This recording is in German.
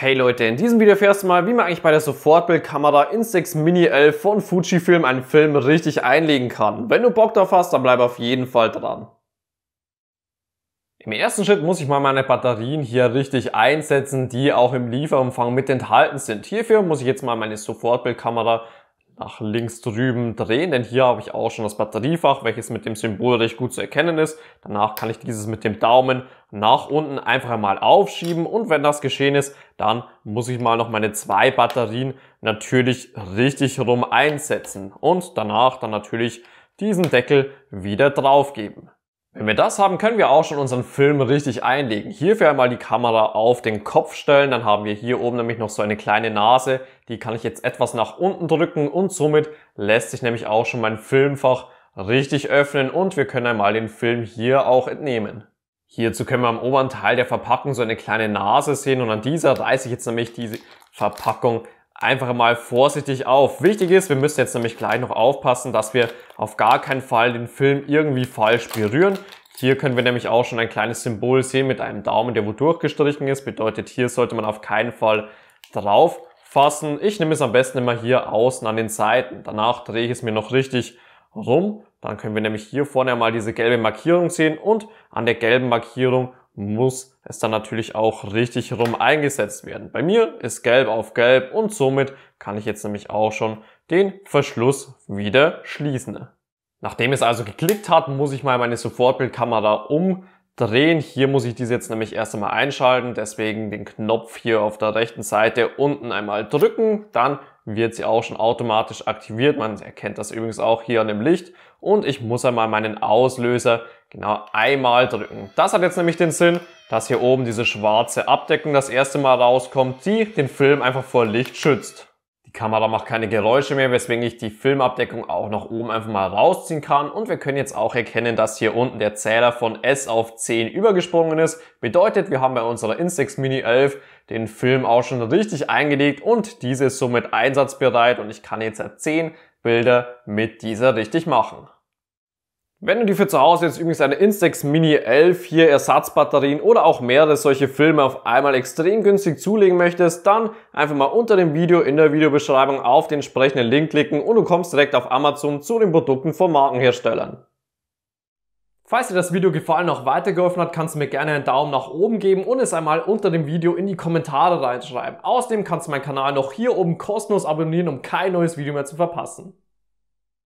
Hey Leute, in diesem Video erfährst du mal, wie man eigentlich bei der Sofortbildkamera Instax Mini 11 von Fujifilm einen Film richtig einlegen kann. Wenn du Bock drauf hast, dann bleib auf jeden Fall dran. Im ersten Schritt muss ich mal meine Batterien hier richtig einsetzen, die auch im Lieferumfang mit enthalten sind. Hierfür muss ich jetzt mal meine Sofortbildkamera nach links drüben drehen, denn hier habe ich auch schon das Batteriefach, welches mit dem Symbol recht gut zu erkennen ist. Danach kann ich dieses mit dem Daumen nach unten einfach einmal aufschieben und wenn das geschehen ist, dann muss ich mal noch meine zwei Batterien natürlich richtig rum einsetzen und danach dann natürlich diesen Deckel wieder draufgeben. Wenn wir das haben, können wir auch schon unseren Film richtig einlegen. Hierfür einmal die Kamera auf den Kopf stellen, dann haben wir hier oben nämlich noch so eine kleine Nase, die kann ich jetzt etwas nach unten drücken und somit lässt sich nämlich auch schon mein Filmfach richtig öffnen und wir können einmal den Film hier auch entnehmen. Hierzu können wir am oberen Teil der Verpackung so eine kleine Nase sehen und an dieser reiße ich jetzt nämlich diese Verpackung einfach mal vorsichtig auf. Wichtig ist, wir müssen jetzt nämlich gleich noch aufpassen, dass wir auf gar keinen Fall den Film irgendwie falsch berühren. Hier können wir nämlich auch schon ein kleines Symbol sehen mit einem Daumen, der wo durchgestrichen ist. Bedeutet, hier sollte man auf keinen Fall drauf fassen. Ich nehme es am besten immer hier außen an den Seiten. Danach drehe ich es mir noch richtig rum. Dann können wir nämlich hier vorne einmal diese gelbe Markierung sehen und an der gelben Markierung muss es dann natürlich auch richtig rum eingesetzt werden. Bei mir ist gelb auf gelb und somit kann ich jetzt nämlich auch schon den Verschluss wieder schließen. Nachdem es also geklickt hat, muss ich mal meine Sofortbildkamera um drehen. Hier muss ich diese jetzt nämlich erst einmal einschalten, deswegen den Knopf hier auf der rechten Seite unten einmal drücken, dann wird sie auch schon automatisch aktiviert. Man erkennt das übrigens auch hier an dem Licht und ich muss einmal meinen Auslöser genau einmal drücken. Das hat jetzt nämlich den Sinn, dass hier oben diese schwarze Abdeckung das erste Mal rauskommt, die den Film einfach vor Licht schützt. Kamera macht keine Geräusche mehr, weswegen ich die Filmabdeckung auch nach oben einfach mal rausziehen kann. Und wir können jetzt auch erkennen, dass hier unten der Zähler von S auf 10 übergesprungen ist. Bedeutet, wir haben bei unserer Instax Mini 11 den Film auch schon richtig eingelegt und diese ist somit einsatzbereit und ich kann jetzt 10 Bilder mit dieser richtig machen. Wenn du dir für zu Hause jetzt übrigens eine Instax Mini 11, hier Ersatzbatterien oder auch mehrere solche Filme auf einmal extrem günstig zulegen möchtest, dann einfach mal unter dem Video in der Videobeschreibung auf den entsprechenden Link klicken und du kommst direkt auf Amazon zu den Produkten von Markenherstellern. Falls dir das Video gefallen und auch weitergeholfen hat, kannst du mir gerne einen Daumen nach oben geben und es einmal unter dem Video in die Kommentare reinschreiben. Außerdem kannst du meinen Kanal noch hier oben kostenlos abonnieren, um kein neues Video mehr zu verpassen.